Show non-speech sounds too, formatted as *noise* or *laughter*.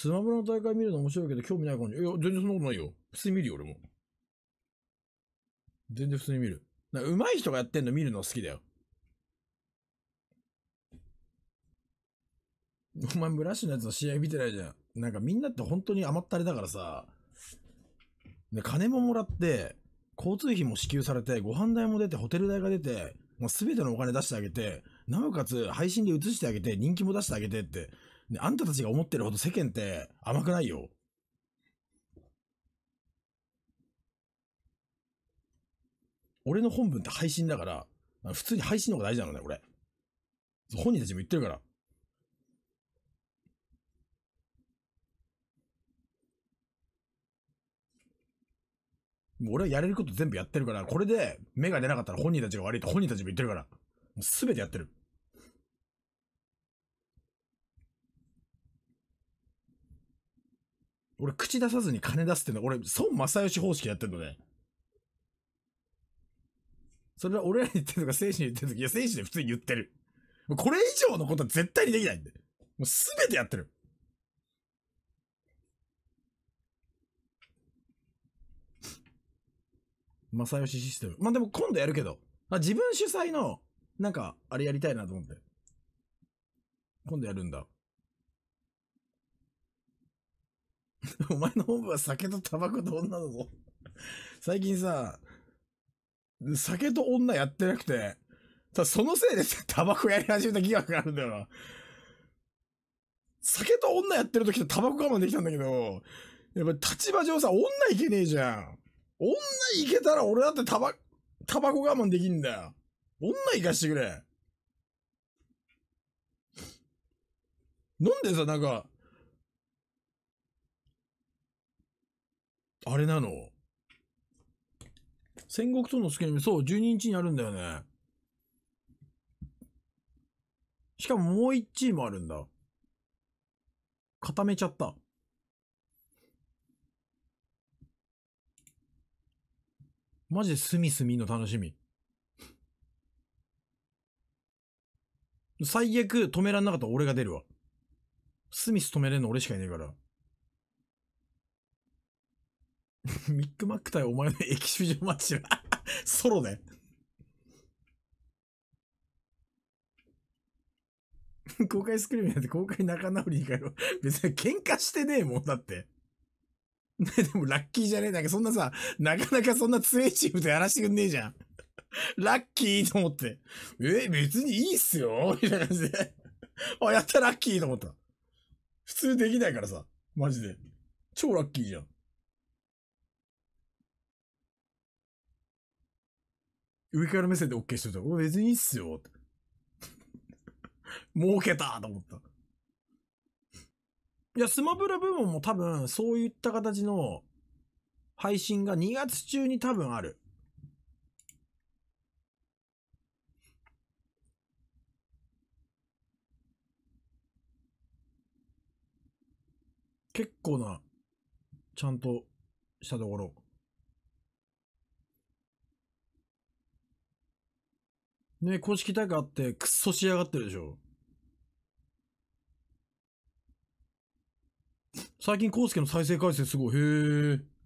スマブラの大会見るの面白いけど興味ない感じ。いや、全然そんなことないよ。普通に見るよ、俺も。全然普通に見る。な上手い人がやってんの見るの好きだよ。お前、ブラッシュのやつの試合見てないじゃん。なんかみんなって本当に甘ったれだからさ、で金ももらって、交通費も支給されて、ご飯代も出て、ホテル代が出て、もう全てのお金出してあげて、なおかつ配信で映してあげて、人気も出してあげてって、ね、あんたたちが思ってるほど世間って甘くないよ。俺の本文って配信だから、普通に配信の方が大事なのね、俺。本人たちも言ってるから。俺はやれること全部やってるから、これで目が出なかったら本人たちが悪いと本人たちも言ってるから、すべてやってる。俺、口出さずに金出すっての俺、孫正義方式やってんのね。それは俺らに言ってるとか、選手に言ってるとか、いや、選手で普通に言ってる。これ以上のことは絶対にできないんで。もうすべてやってる。正義システム。まあ、でも今度やるけど。あ、自分主催の、なんか、あれやりたいなと思って。今度やるんだ。*laughs* お前の本部は酒とタバコと女だぞ。最近さ、酒と女やってなくて、ただそのせいでタバコやり始めた疑惑があるんだよな。酒と女やってる時ってタバコ我慢できたんだけど、やっぱ立場上さ、女いけねえじゃん。女いけたら俺だってタバ、タバコ我慢できんだよ。女いかしてくれ。なんでさ、なんか、あれなの戦国との月の実、そう、12日にあるんだよね。しかももう1チームあるんだ。固めちゃった。マジで隅々の楽しみ。最悪止めらんなかったら俺が出るわ。スミス止めれんの俺しかいないから。*laughs* ミックマック対お前のエキシビジョンマッチは *laughs* ソロで *laughs* 公開スクリームやって公開仲直りに帰ろう。別に喧嘩してねえもんだって。ね、でもラッキーじゃねえ。なんかそんなさ、なかなかそんな強いチームとやらしてくんねえじゃん。ラッキーと思って。え、別にいいっすよみたいな感じで。あ、やったラッキーと思った。普通できないからさ。マジで。超ラッキーじゃん。上から目線で OK しといたら、別にいいっすよ。*laughs* 儲けたと思った。いや、スマブラ部門も多分、そういった形の配信が2月中に多分ある。結構な、ちゃんとしたところ。ね、公式大会あって、くっそ仕上がってるでしょ。最近、コウスケの再生回数すごい。へえ。